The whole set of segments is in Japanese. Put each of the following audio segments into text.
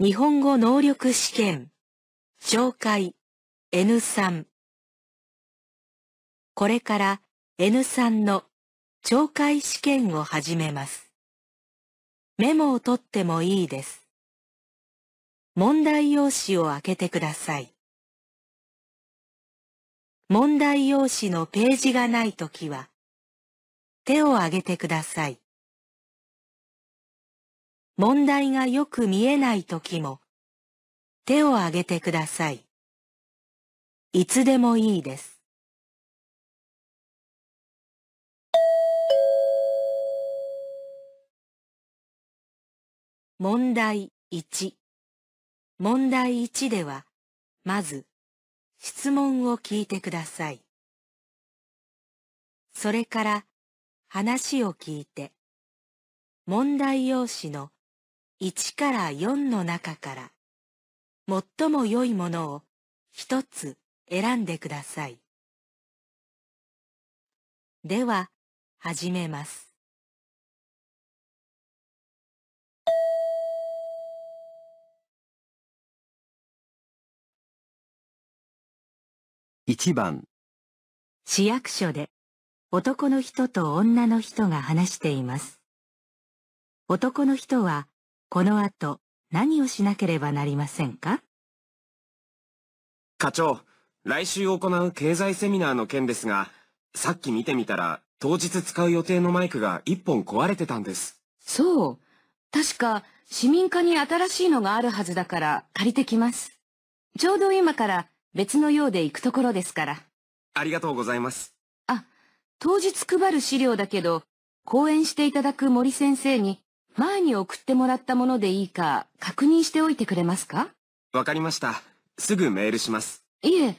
日本語能力試験紹介 N3 これから N3 の懲戒試験を始めます。メモを取ってもいいです。問題用紙を開けてください。問題用紙のページがないときは、手を挙げてください。問題がよく見えない時も、手を挙げてください。いつでもいいです。問題1問題1では、まず、質問を聞いてください。それから、話を聞いて、問題用紙の1から4の中から、最も良いものを一つ選んでください。では、始めます。1番市役所で男の人と女の人が話しています。男の人はこの後何をしなければなりませんか課長、来週行う経済セミナーの件ですが、さっき見てみたら当日使う予定のマイクが一本壊れてたんです。そう。確か市民課に新しいのがあるはずだから借りてきます。ちょうど今から別の用で行くところですから。ありがとうございます。あ、当日配る資料だけど、講演していただく森先生に前に送ってもらったものでいいか確認しておいてくれますかわかりました。すぐメールします。いえ、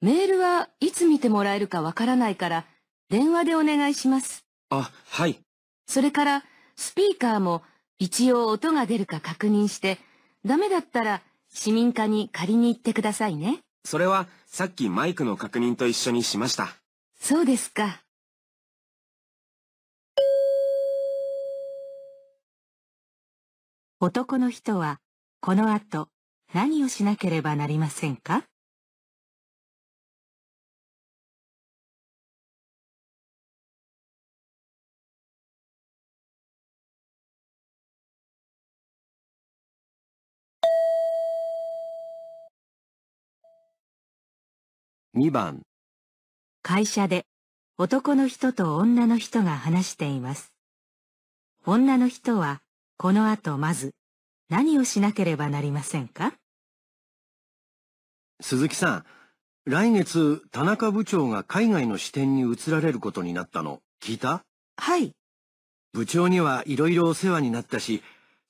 メールはいつ見てもらえるかわからないから、電話でお願いします。あ、はい。それから、スピーカーも一応音が出るか確認して、ダメだったら市民課に借りに行ってくださいね。それはさっきマイクの確認と一緒にしました。そうですか。男の人は、この後、何をしなければなりませんか2番会社で男の人と女の人が話しています。女の人はこの後まず何をしなければなりませんか鈴木さん、来月田中部長が海外の支店に移られることになったの聞いたはい。部長にはいろいろお世話になったし、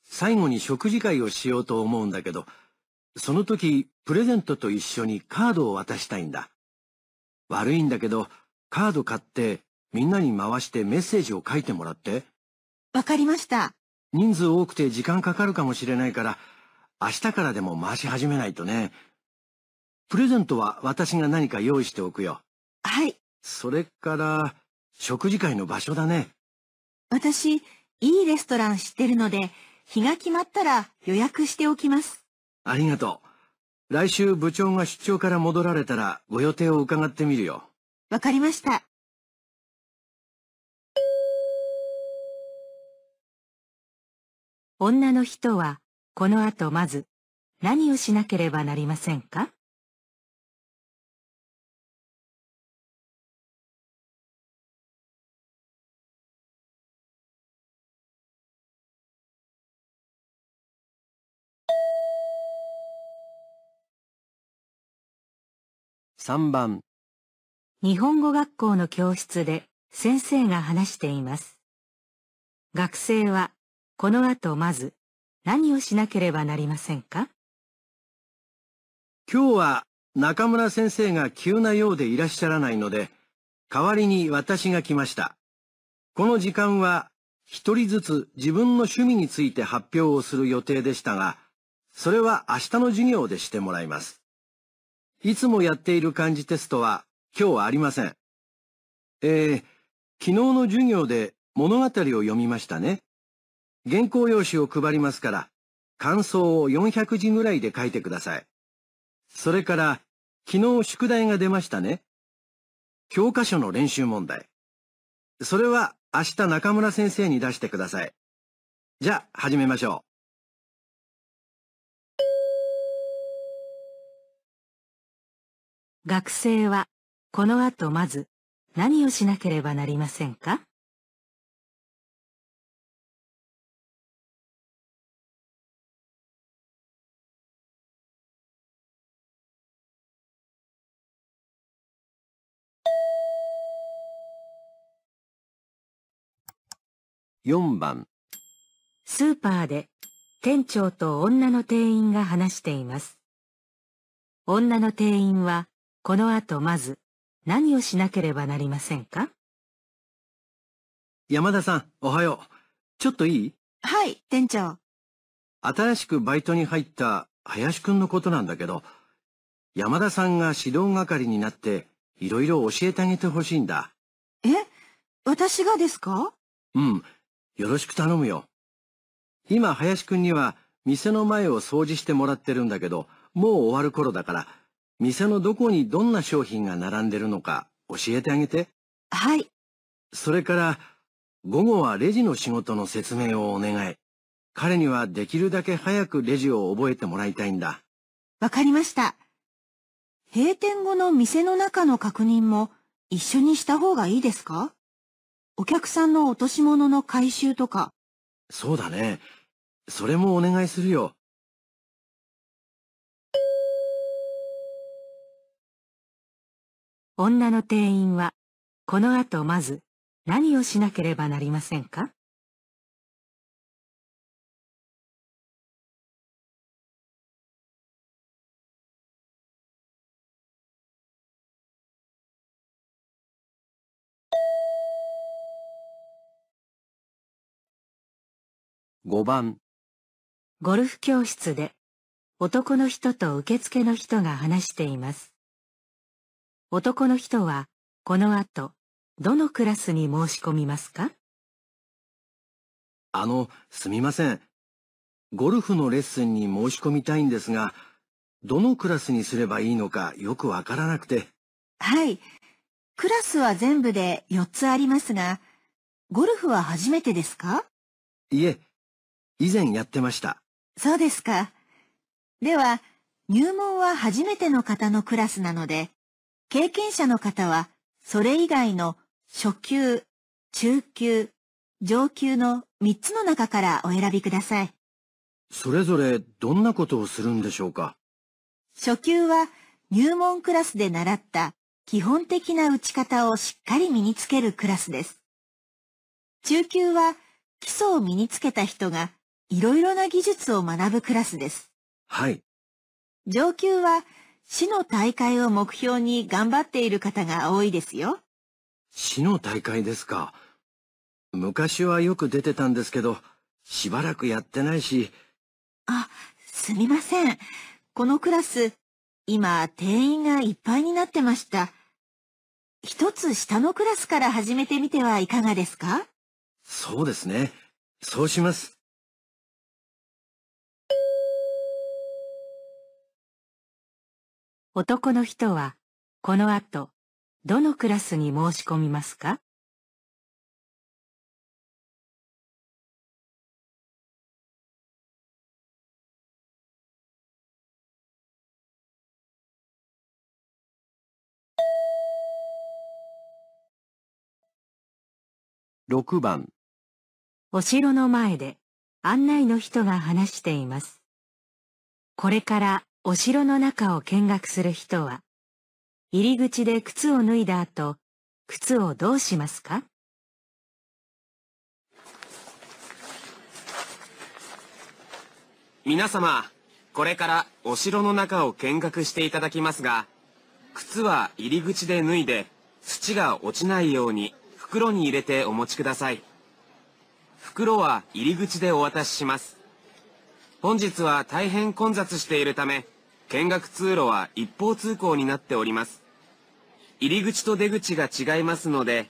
最後に食事会をしようと思うんだけど、その時プレゼントと一緒にカードを渡したいんだ。悪いんだけど、カード買ってみんなに回してメッセージを書いてもらって。わかりました。人数多くて時間かかるかもしれないから、明日からでも回し始めないとね。プレゼントは私が何か用意しておくよ。はい。それから、食事会の場所だね。私、いいレストラン知ってるので、日が決まったら予約しておきます。ありがとう。来週部長が出張から戻られたらご予定を伺ってみるよ。わかりました。女の人は、この後まず、何をしなければなりませんか3番日本語学校の教室で先生が話しています。学生はこの後まず何をしなければなりませんか今日は中村先生が急なようでいらっしゃらないので、代わりに私が来ました。この時間は一人ずつ自分の趣味について発表をする予定でしたが、それは明日の授業でしてもらいます。いつもやっている漢字テストは今日はありません。えー、昨日の授業で物語を読みましたね。原稿用紙を配りますから、感想を400字ぐらいで書いてください。それから、昨日宿題が出ましたね。教科書の練習問題。それは明日中村先生に出してください。じゃあ、始めましょう。学生は、この後まず、何をしなければなりませんか4番スーパーで店長と女の店員が話しています。女の店員はこの後まず何をしなければなりませんか山田さん、おはよう。ちょっといいはい、店長。新しくバイトに入った林くんのことなんだけど、山田さんが指導係になっていろいろ教えてあげてほしいんだ。え私がですかうん。よろしく頼むよ。今、林くんには店の前を掃除してもらってるんだけど、もう終わる頃だから、店のどこにどんな商品が並んでるのか教えてあげて。はい。それから、午後はレジの仕事の説明をお願い。彼にはできるだけ早くレジを覚えてもらいたいんだ。わかりました。閉店後の店の中の確認も一緒にした方がいいですかお客さんの落とし物の回収とか。そうだね。それもお願いするよ。女の店員は、この後まず何をしなければなりませんか5番ゴルフ教室で男の人と受付の人が話しています男の人はこの後どのクラスに申し込みますかあのすみませんゴルフのレッスンに申し込みたいんですがどのクラスにすればいいのかよくわからなくてはいクラスは全部で4つありますがゴルフは初めてですかいえ以前やってました。そうですか。では、入門は初めての方のクラスなので、経験者の方は、それ以外の初級、中級、上級の3つの中からお選びください。それぞれどんなことをするんでしょうか初級は入門クラスで習った基本的な打ち方をしっかり身につけるクラスです。中級は基礎を身につけた人がいろいろな技術を学ぶクラスです。はい。上級は市の大会を目標に頑張っている方が多いですよ。市の大会ですか。昔はよく出てたんですけど、しばらくやってないし。あ、すみません。このクラス、今定員がいっぱいになってました。一つ下のクラスから始めてみてはいかがですかそうですね。そうします。男の人は、この後、どのクラスに申し込みますか6番お城の前で案内の人が話しています。これからお城の中を見学する人は、入り口で靴を脱いだ後、靴をどうしますか皆様、これからお城の中を見学していただきますが、靴は入り口で脱いで、土が落ちないように袋に入れてお持ちください。袋は入り口でお渡しします。本日は大変混雑しているため、見学通路は一方通行になっております。入り口と出口が違いますので、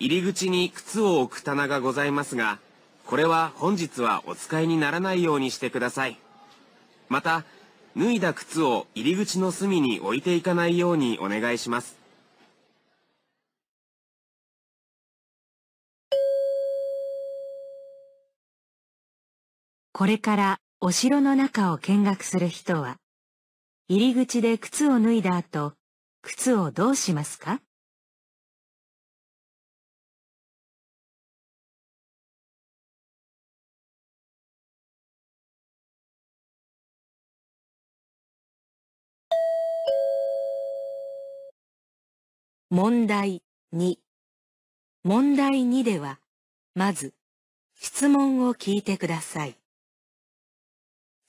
入り口に靴を置く棚がございますが、これは本日はお使いにならないようにしてください。また、脱いだ靴を入り口の隅に置いていかないようにお願いします。これからお城の中を見学する人は、入り口で靴を脱いだ後、靴をどうしますか問題2問題2では、まず、質問を聞いてください。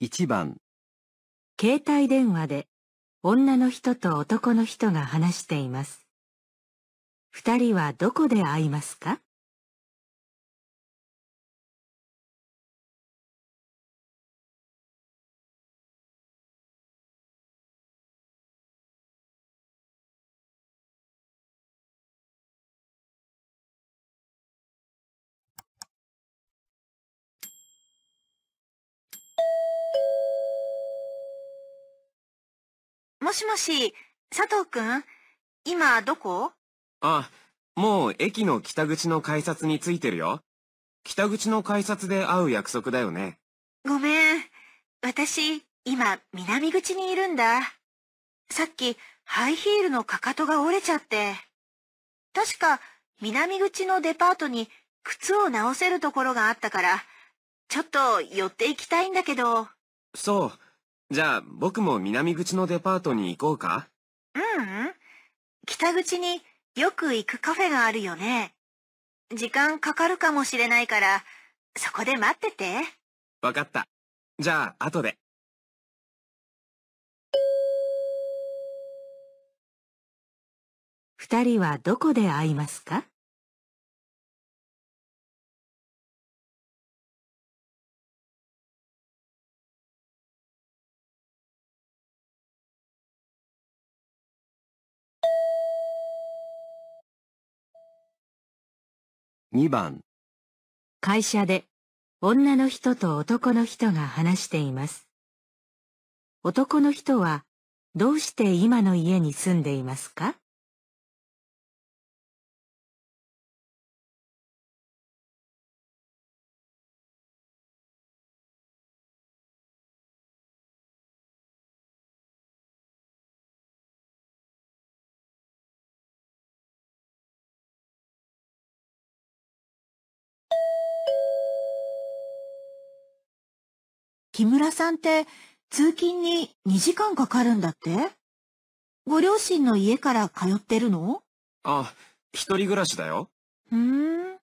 1番携帯電話で女の人と男の人が話しています。二人はどこで会いますかもしもし、佐藤くん今どこあ、もう駅の北口の改札についてるよ。北口の改札で会う約束だよね。ごめん。私、今、南口にいるんだ。さっき、ハイヒールのかかとが折れちゃって。確か、南口のデパートに靴を直せるところがあったから、ちょっと寄っていきたいんだけど。そう。じゃあ、僕も南口のデパートに行こうかううん。北口によく行くカフェがあるよね。時間かかるかもしれないから、そこで待ってて。わかった。じゃあ、後で。二人はどこで会いますか2番会社で女の人と男の人が話しています男の人はどうして今の家に住んでいますか木村さんって通勤に2時間かかるんだってご両親の家から通ってるのあ、一人暮らしだよ。ふーん。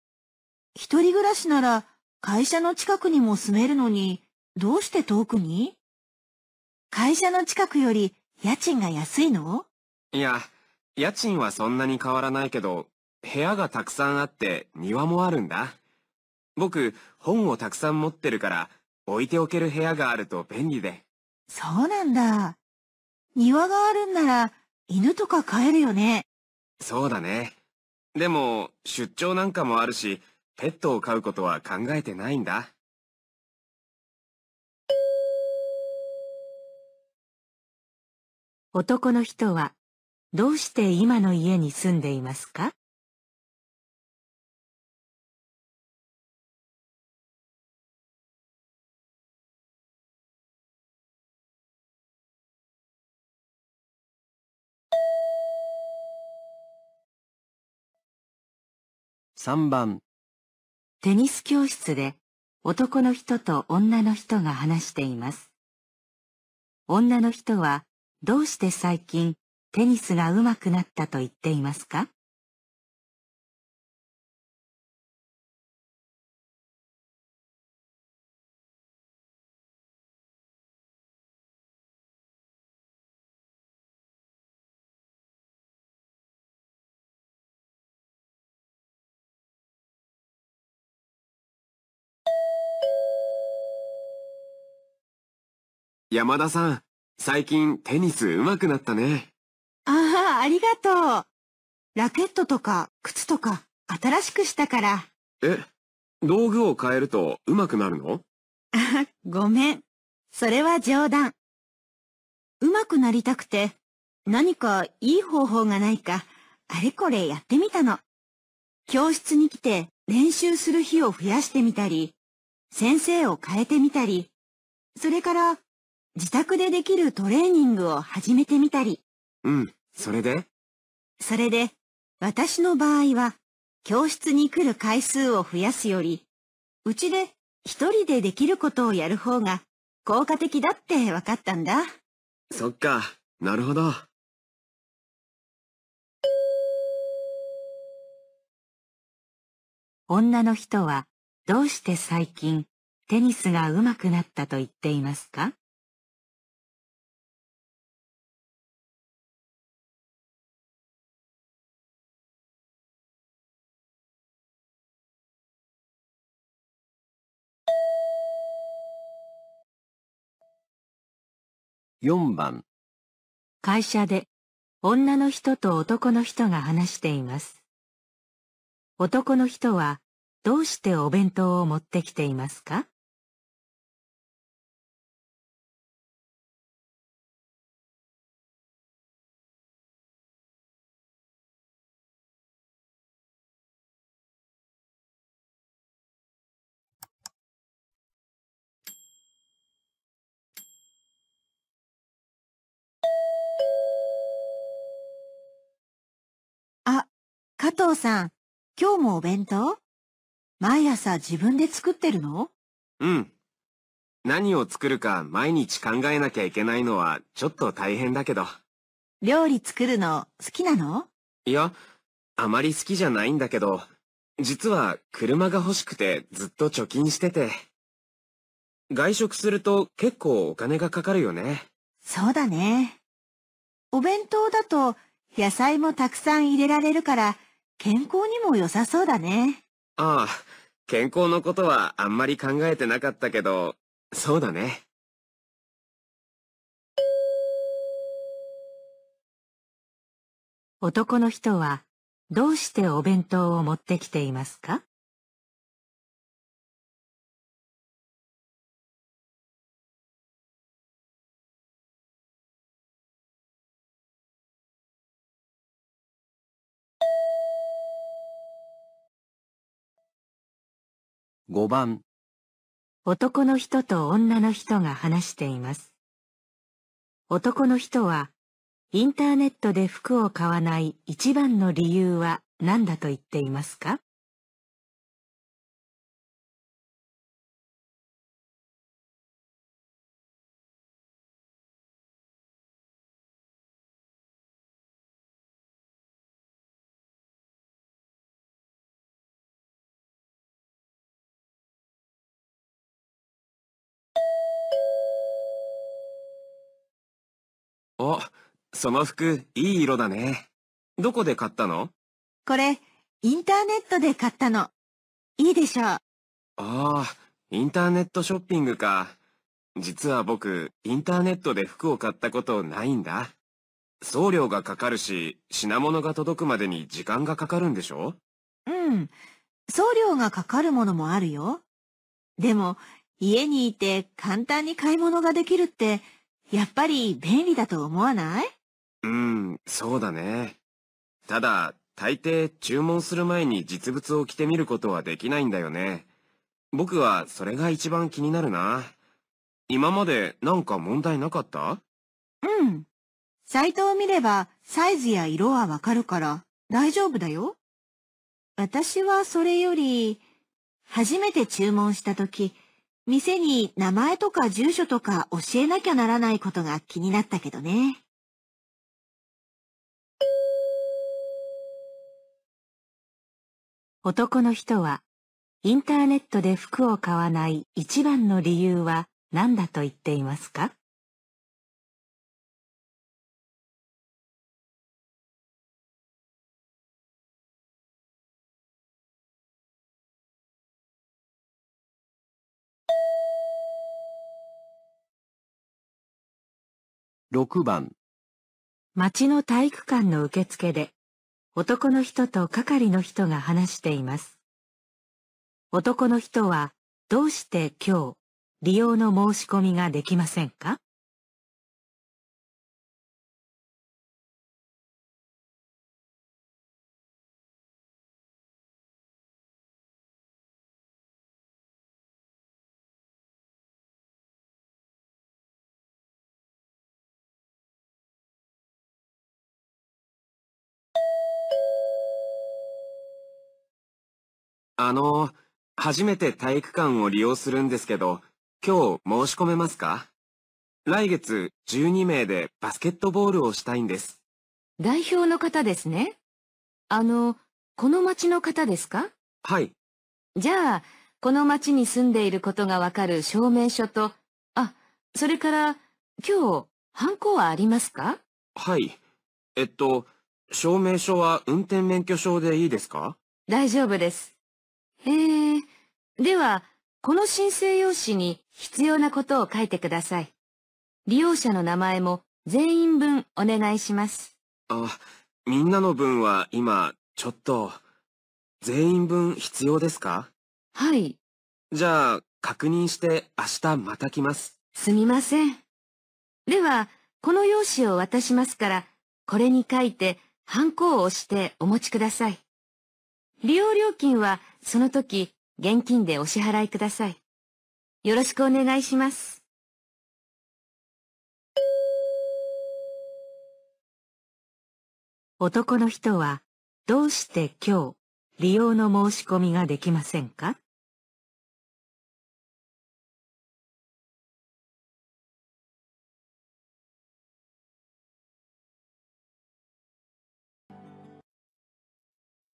一人暮らしなら会社の近くにも住めるのに、どうして遠くに会社の近くより家賃が安いのいや、家賃はそんなに変わらないけど、部屋がたくさんあって庭もあるんだ。僕、本をたくさん持ってるから、置いておける部屋があると便利で。そうなんだ。庭があるんなら、犬とか飼えるよね。そうだね。でも、出張なんかもあるし、ペットを飼うことは考えてないんだ。男の人は、どうして今の家に住んでいますか3番テニス教室で男の人と女の人が話しています。女の人はどうして最近テニスが上手くなったと言っていますか山田さん、最近テニス上手くなったね。ああ、ありがとう。ラケットとか靴とか新しくしたから。え、道具を変えると上手くなるのあ、ごめん。それは冗談。上手くなりたくて、何かいい方法がないか、あれこれやってみたの。教室に来て練習する日を増やしてみたり、先生を変えてみたり、それから自宅でできるトレーニングを始めてみたり。うん、それでそれで、私の場合は、教室に来る回数を増やすより、うちで一人でできることをやる方が効果的だって分かったんだ。そっか、なるほど。女の人はどうして最近テニスが上手くなったと言っていますか4番会社で女の人と男の人が話しています男の人はどうしてお弁当を持ってきていますか藤さん、今日もお弁当毎朝自分で作ってるのうん。何を作るか毎日考えなきゃいけないのはちょっと大変だけど。料理作るの好きなのいや、あまり好きじゃないんだけど、実は車が欲しくてずっと貯金してて。外食すると結構お金がかかるよね。そうだね。お弁当だと野菜もたくさん入れられるから健康にも良さそうだね。ああ、健康のことはあんまり考えてなかったけど、そうだね。男の人はどうしてお弁当を持ってきていますか5番男の人と女の人が話しています男の人はインターネットで服を買わない一番の理由は何だと言っていますかお、その服、いい色だね。どこで買ったのこれ、インターネットで買ったの。いいでしょう。ああ、インターネットショッピングか。実は僕、インターネットで服を買ったことないんだ。送料がかかるし、品物が届くまでに時間がかかるんでしょうん。送料がかかるものもあるよ。でも、家にいて簡単に買い物ができるってやっぱり便利だと思わないうん、そうだね。ただ、大抵注文する前に実物を着てみることはできないんだよね。僕はそれが一番気になるな。今までなんか問題なかったうん。サイトを見ればサイズや色はわかるから大丈夫だよ。私はそれより、初めて注文した時、店に名前とか住所とか教えなきゃならないことが気になったけどね。男の人は、インターネットで服を買わない一番の理由は何だと言っていますか6番町の体育館の受付で男の人と係の人が話しています。男の人はどうして今日利用の申し込みができませんかあの、初めて体育館を利用するんですけど、今日申し込めますか来月12名でバスケットボールをしたいんです。代表の方ですね。あの、この町の方ですかはい。じゃあ、この町に住んでいることがわかる証明書と、あ、それから、今日、ハンコはありますかはい。えっと、証明書は運転免許証でいいですか大丈夫です。えー、では、この申請用紙に必要なことを書いてください。利用者の名前も全員分お願いします。あ、みんなの分は今、ちょっと、全員分必要ですかはい。じゃあ、確認して明日また来ます。すみません。では、この用紙を渡しますから、これに書いて、ハンコを押してお持ちください。利用料金はその時、現金でお支払いください。よろしくお願いします。男の人は、どうして今日、利用の申し込みができませんか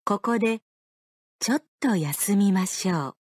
ここでちょっと休みましょう。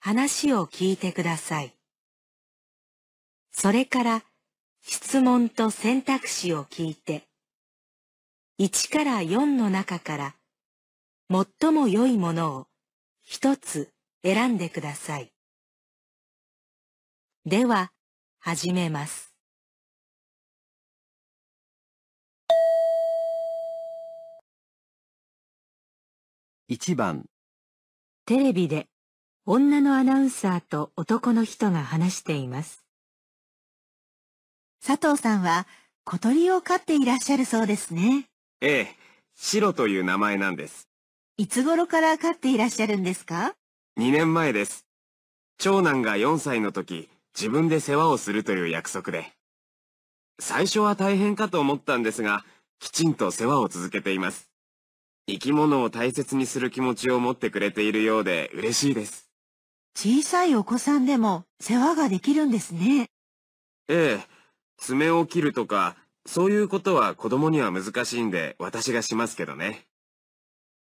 話を聞いてください。それから質問と選択肢を聞いて、1から4の中から最も良いものを一つ選んでください。では、始めます。1番テレビで女のアナウンサーと男の人が話しています。佐藤さんは小鳥を飼っていらっしゃるそうですね。ええ、シロという名前なんです。いつ頃から飼っていらっしゃるんですか ?2 年前です。長男が4歳の時、自分で世話をするという約束で。最初は大変かと思ったんですが、きちんと世話を続けています。生き物を大切にする気持ちを持ってくれているようで嬉しいです。小さいお子さんでも世話ができるんですね。ええ、爪を切るとか、そういうことは子供には難しいんで私がしますけどね。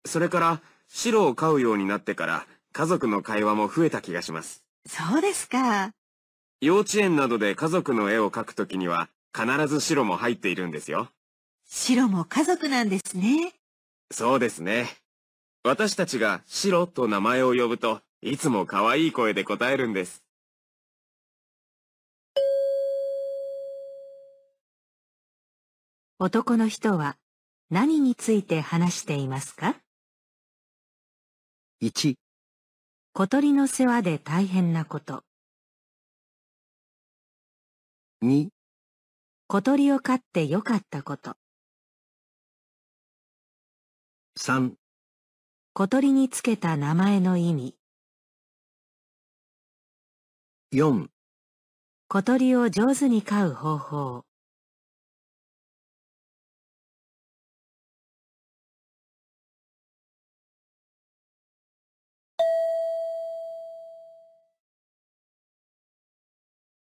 それから、白を飼うようになってから家族の会話も増えた気がします。そうですか。幼稚園などで家族の絵を描くときには必ず白も入っているんですよ。白も家族なんですね。そうですね。私たちが白と名前を呼ぶといつも可愛い声で答えるんです。男の人は何について話していますか ?1 小鳥の世話で大変なこと2小鳥を飼ってよかったこと3小鳥につけた名前の意味4小鳥を上手に飼う方法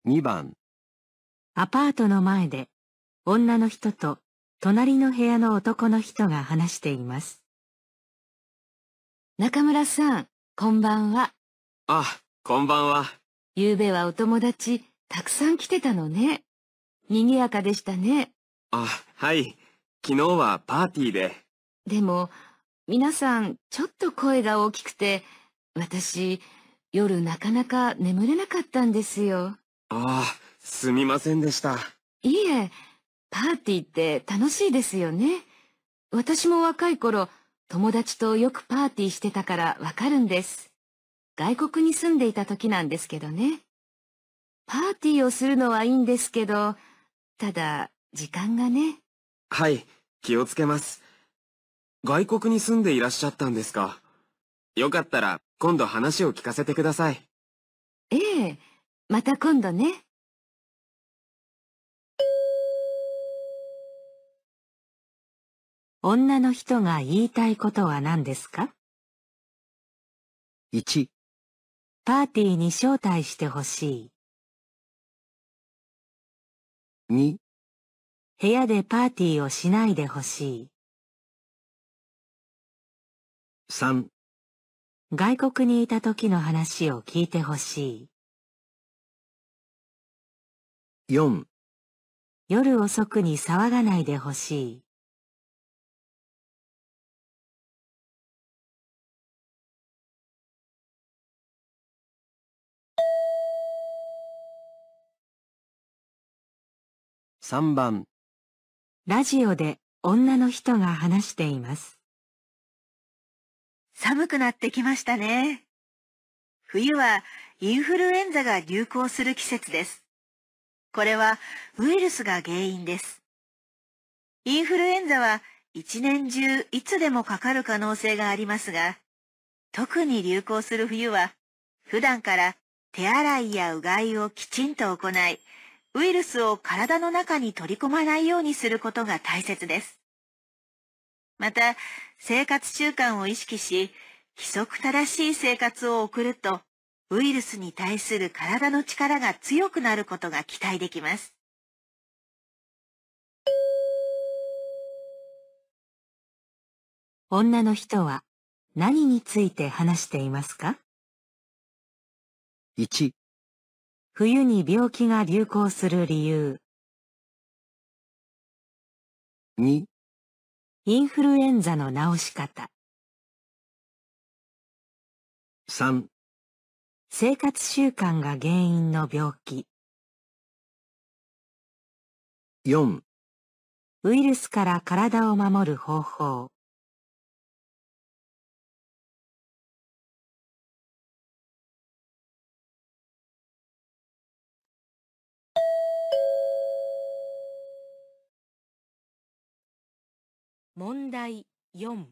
2番アパートの前で女の人と隣の部屋の男の人が話しています中村さんこんばんはあこんばんは夕べはお友達、たくさん来てたのね。賑やかでしたね。あ、はい。昨日はパーティーで。でも、皆さん、ちょっと声が大きくて、私、夜なかなか眠れなかったんですよ。ああ、すみませんでした。いいえ、パーティーって楽しいですよね。私も若い頃、友達とよくパーティーしてたからわかるんです。外国に住んでいた時なんですけどね。パーティーをするのはいいんですけど、ただ、時間がね。はい、気をつけます。外国に住んでいらっしゃったんですか。よかったら、今度話を聞かせてください。ええ、また今度ね。女の人が言いたいことは何ですか 1, 1パーティーに招待してほしい。2部屋でパーティーをしないでほしい。3外国にいた時の話を聞いてほしい。4夜遅くに騒がないでほしい。3番ラジオで女の人が話しています。寒くなってきましたね。冬はインフルエンザが流行する季節です。これはウイルスが原因です。インフルエンザは一年中いつでもかかる可能性がありますが、特に流行する冬は普段から手洗いやうがいをきちんと行い、ウイルスを体の中に取り込まないようにすることが大切です。また、生活習慣を意識し、規則正しい生活を送ると、ウイルスに対する体の力が強くなることが期待できます。女の人は何について話していますか 1, 冬に病気が流行する理由。2インフルエンザの治し方。3生活習慣が原因の病気。4ウイルスから体を守る方法。問題4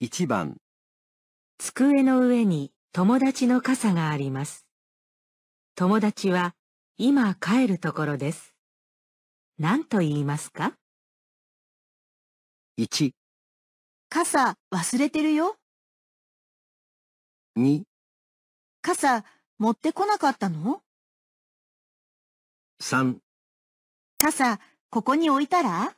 1番机の上に友達の傘があります。友達は今帰るところです。何と言いますか ?1 傘忘れてるよ。2傘持ってこなかったの三。傘、ここに置いたら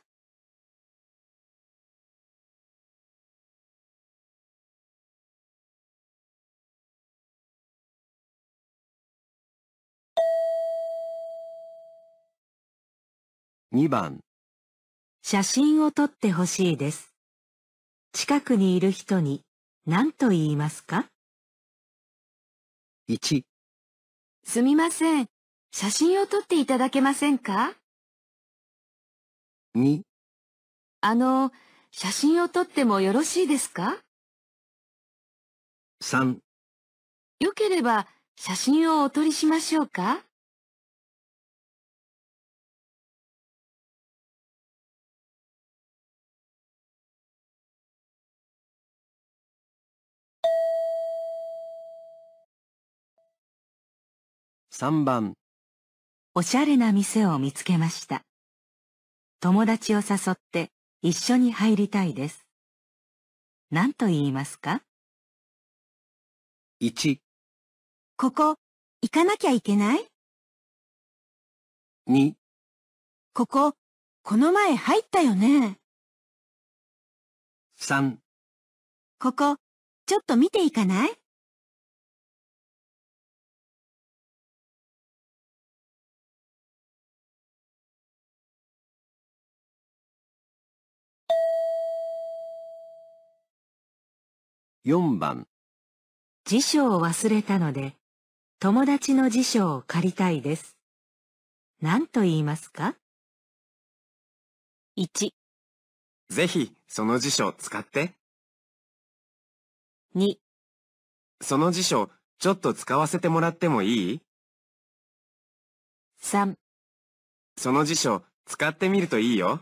2番写真を撮ってほしいです。近くにいる人に何と言いますか一。すみません。写真を撮っていただけませんか ?2 あの、写真を撮ってもよろしいですか ?3 よければ写真をお撮りしましょうか3番おしゃれな店を見つけました。友達を誘って一緒に入りたいです。何と言いますか ?1 ここ行かなきゃいけない ?2 こここの前入ったよね。3ここちょっと見ていかない4番辞書を忘れたので、友達の辞書を借りたいです。何と言いますか ?1 ぜひその辞書を使って。2その辞書ちょっと使わせてもらってもいい ?3 その辞書使ってみるといいよ。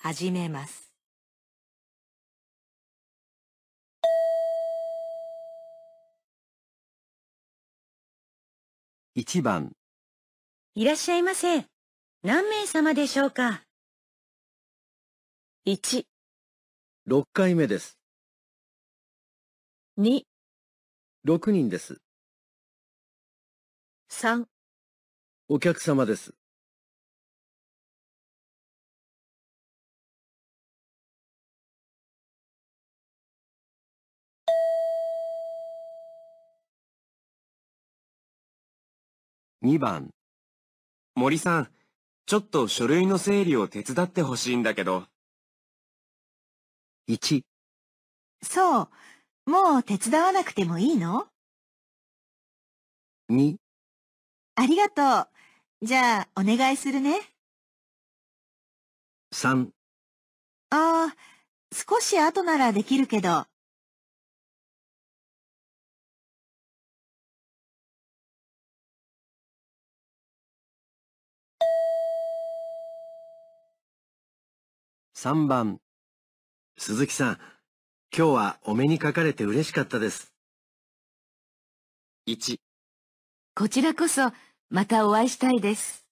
始めます。1番いらっしゃいませ。何名様でしょうか ?1、6回目です。2、6人です。3、お客様です。2番森さん、ちょっと書類の整理を手伝ってほしいんだけど。1そう、もう手伝わなくてもいいの ?2 ありがとう。じゃあ、お願いするね。3ああ、少し後ならできるけど、3番。鈴木さん、今日はお目にかかれて嬉しかったです。1。こちらこそ、またお会いしたいです。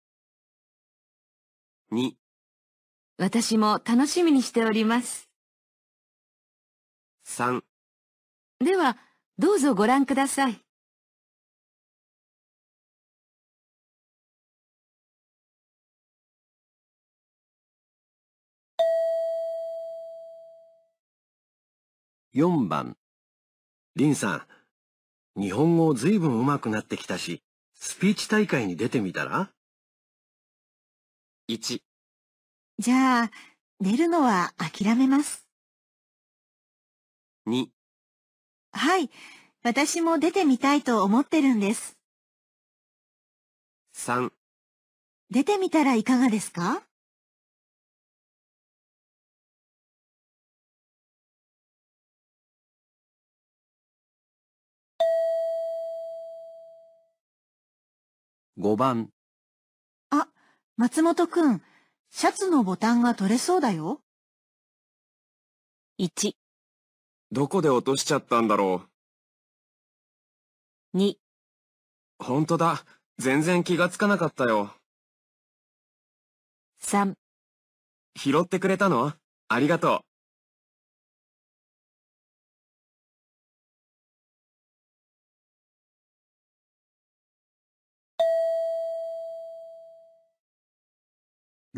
2。私も楽しみにしております。3。では、どうぞご覧ください。4番。リンさん、日本語ずいぶん上手くなってきたし、スピーチ大会に出てみたら ?1。じゃあ、出るのは諦めます。2。はい、私も出てみたいと思ってるんです。3。出てみたらいかがですか5番。あ、松本くん、シャツのボタンが取れそうだよ。1、どこで落としちゃったんだろう。2、ほんとだ。全然気がつかなかったよ。3、拾ってくれたのありがとう。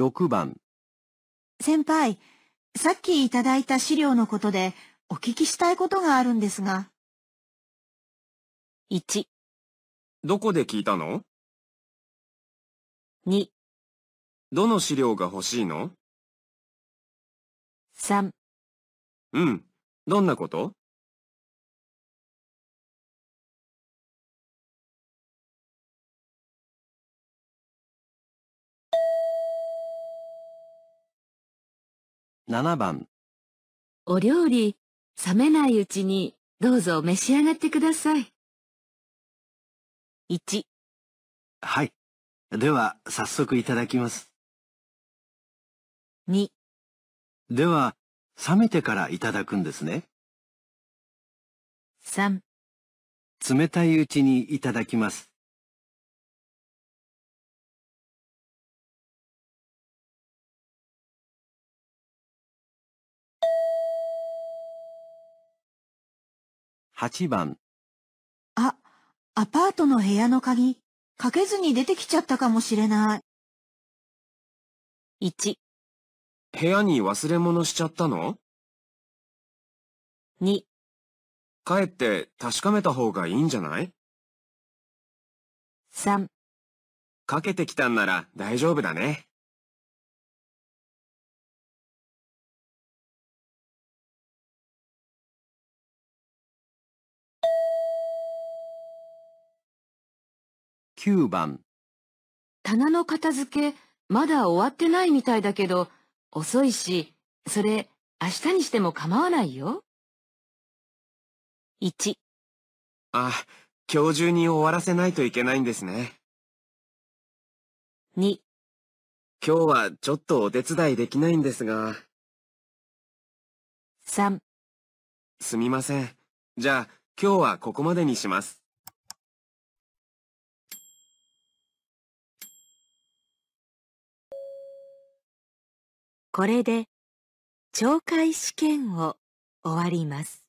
6番先輩、さっきいただいた資料のことでお聞きしたいことがあるんですが。1、どこで聞いたの ?2、どの資料が欲しいの ?3、うん、どんなこと7番お料理冷めないうちにどうぞ召し上がってください。1はい。では早速いただきます。2では冷めてからいただくんですね。3冷たいうちにいただきます。8番。あ、アパートの部屋の鍵、かけずに出てきちゃったかもしれない。1。部屋に忘れ物しちゃったの ?2。帰って確かめた方がいいんじゃない ?3。かけてきたんなら大丈夫だね。9番棚の片付けまだ終わってないみたいだけど遅いしそれ明日にしても構わないよ。1あ、今日中に終わらせないといけないんですね。2今日はちょっとお手伝いできないんですが。3すみません。じゃあ今日はここまでにします。これで懲戒試験を終わります。